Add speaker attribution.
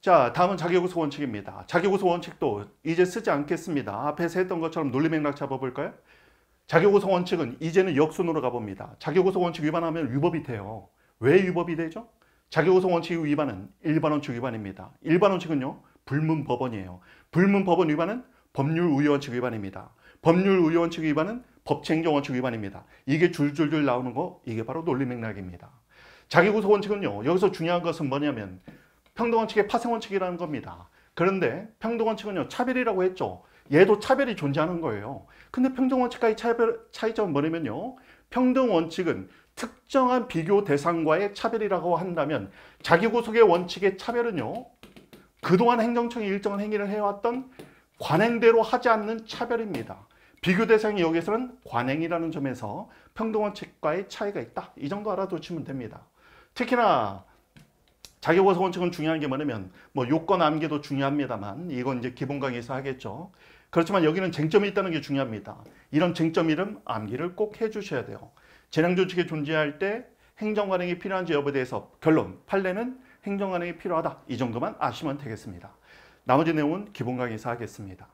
Speaker 1: 자, 다음은 자기요구소 원칙입니다. 자기요구소 원칙도 이제 쓰지 않겠습니다. 앞에서 했던 것처럼 논리맥락 잡아볼까요? 자기요구소 원칙은 이제는 역순으로 가봅니다. 자기요구소 원칙 위반하면 위법이 돼요. 왜 위법이 되죠? 자기요구소 원칙 위반은 일반원칙 위반입니다. 일반원칙은요, 불문법원이에요. 불문법원 위반은 법률우위원칙 위반입니다. 법률우위원칙 위반은 법행정 원칙 위반입니다. 이게 줄줄줄 나오는 거 이게 바로 논리 맥락입니다. 자기구속 원칙은요. 여기서 중요한 것은 뭐냐면 평등 원칙의 파생 원칙이라는 겁니다. 그런데 평등 원칙은요. 차별이라고 했죠. 얘도 차별이 존재하는 거예요. 근데 평등 원칙과의 차별, 차이점은 뭐냐면요. 평등 원칙은 특정한 비교 대상과의 차별이라고 한다면 자기구속의 원칙의 차별은요. 그동안 행정청이 일정한 행위를 해왔던 관행대로 하지 않는 차별입니다. 비교 대상이 여기서는 관행이라는 점에서 평등원 책과의 차이가 있다. 이 정도 알아두시면 됩니다. 특히나 자기보수 원칙은 중요한 게 뭐냐면 뭐 요건 암기도 중요합니다만 이건 이제 기본 강의에서 하겠죠. 그렇지만 여기는 쟁점이 있다는 게 중요합니다. 이런 쟁점 이름 암기를 꼭 해주셔야 돼요. 재량조직에 존재할 때 행정관행이 필요한지 여부에 대해서 결론, 판례는 행정관행이 필요하다. 이 정도만 아시면 되겠습니다. 나머지 내용은 기본 강의에서 하겠습니다.